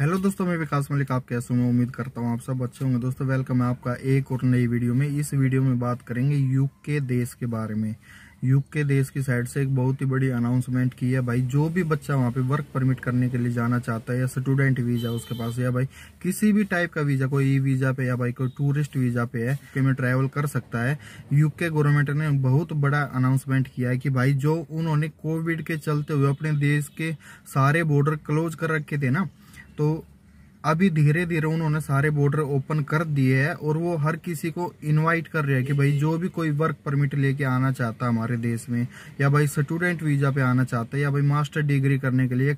hello दोस्तों मैं विकास मलिक आप कैसे हूँ उम्मीद करता हूँ आप सब अच्छे होंगे दोस्तों वेलकम है आपका एक और नई वीडियो में इस वीडियो में बात करेंगे यूके देश के बारे में यूके देश की साइड से एक बहुत ही बड़ी अनाउंसमेंट की है भाई जो भी बच्चा वहाँ पे वर्क परमिट करने के लिए जाना चाहता है या स्टूडेंट वीज़ा उसके पास या भाई किसी भी टाइप का वीज़ा कोई ई वीज़ा पे या भाई कोई टूरिस्ट वीज़ा पे है कि मैं ट्रैवल कर सकता है यूके गवर्नमेंट ने बहुत बड़ा अनाउंसमेंट किया है कि भाई जो उन्होंने कोविड के चलते हुए अपने देश के सारे बॉर्डर क्लोज कर रखे थे ना तो अभी धीरे धीरे उन्होंने सारे बॉर्डर ओपन कर दिए हैं और वो हर किसी को इनवाइट कर रहे हैं कि भाई जो भी कोई वर्क परमिट लेके आना चाहता है हमारे देश में या भाई स्टूडेंट वीजा पे आना चाहता है या भाई मास्टर डिग्री करने के लिए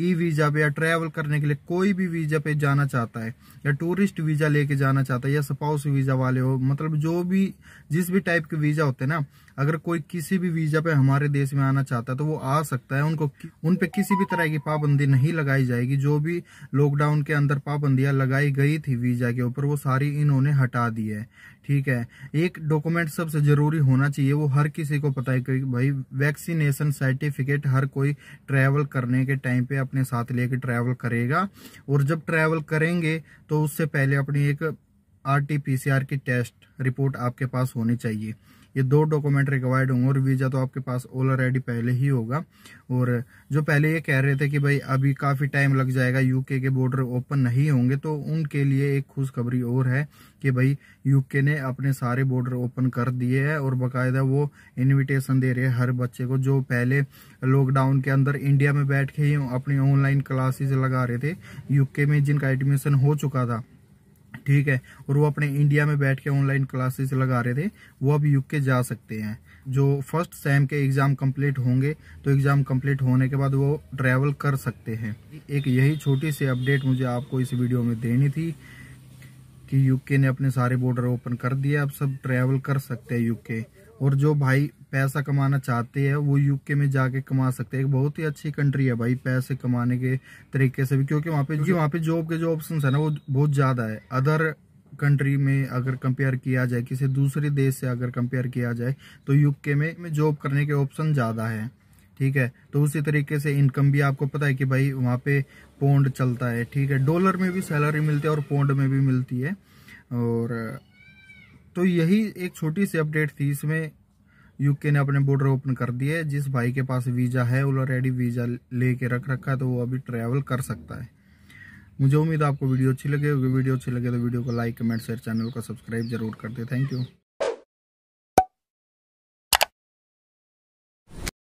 ई वीजा पे या ट्रैवल करने के लिए कोई भी वीजा पे जाना चाहता है या टूरिस्ट वीजा लेके जाना चाहता है या स्पाउस वीजा वाले हो मतलब जो भी जिस भी टाइप के वीजा होते हैं ना अगर कोई किसी भी वीजा पे हमारे देश में आना चाहता है तो वो आ सकता है उनको उन पे किसी भी तरह की पाबंदी नहीं लगाई जाएगी जो भी लॉकडाउन के अंदर पाबंदियां लगाई गई थी वीजा के ऊपर वो सारी इन्होंने हटा दी है ठीक है एक डॉक्यूमेंट सबसे जरूरी होना चाहिए वो हर किसी को पता है कि भाई वैक्सीनेशन सर्टिफिकेट हर कोई ट्रैवल करने के टाइम पे अपने साथ लेके ट्रैवल करेगा और जब ट्रैवल करेंगे तो उससे पहले अपनी एक R T P C R की टेस्ट रिपोर्ट आपके पास होनी चाहिए ये दो डॉक्यूमेंट रिक्वायर्ड होंगे और वीज़ा तो आपके पास ऑलरेडी पहले ही होगा और जो पहले ये कह रहे थे कि भाई अभी काफ़ी टाइम लग जाएगा यूके के बॉर्डर ओपन नहीं होंगे तो उनके लिए एक खुशखबरी और है कि भाई यूके ने अपने सारे बॉर्डर ओपन कर दिए हैं और बाकायदा वो इन्विटेशन दे रहे हैं हर बच्चे को जो पहले लॉकडाउन के अंदर इंडिया में बैठ के ही अपनी ऑनलाइन क्लासेस लगा रहे थे यूके में जिनका एडमिशन हो चुका था ठीक है और वो अपने इंडिया में बैठ के ऑनलाइन क्लासेस लगा रहे थे वो अब यूके जा सकते हैं जो फर्स्ट सेम के एग्ज़ाम कंप्लीट होंगे तो एग्ज़ाम कंप्लीट होने के बाद वो ट्रैवल कर सकते हैं एक यही छोटी सी अपडेट मुझे आपको इस वीडियो में देनी थी कि यूके ने अपने सारे बॉर्डर ओपन कर दिए अब सब ट्रैवल कर सकते हैं यूके और जो भाई पैसा कमाना चाहते हैं वो यूके में जाके कमा सकते हैं बहुत ही अच्छी कंट्री है भाई पैसे कमाने के तरीके से भी क्योंकि वहाँ पे क्योंकि वहाँ पे जॉब के जो ऑप्शन है ना वो बहुत ज़्यादा है अदर कंट्री में अगर कंपेयर किया जाए किसी दूसरे देश से अगर कंपेयर किया जाए तो यूके में, में जॉब करने के ऑप्शन ज़्यादा है ठीक है तो उसी तरीके से इनकम भी आपको पता है कि भाई वहाँ पे पोंड चलता है ठीक है डॉलर में भी सैलरी मिलती है और पोंड में भी मिलती है और तो यही एक छोटी सी अपडेट थी इसमें यूके ने अपने बॉर्डर ओपन कर दिए जिस भाई के पास वीज़ा है ऑलरेडी वीज़ा लेके रख रखा है तो वो अभी ट्रैवल कर सकता है मुझे उम्मीद आपको वीडियो अच्छी लगे वीडियो अच्छी लगे तो वीडियो को लाइक कमेंट शेयर चैनल को सब्सक्राइब जरूर कर दे थैंक यू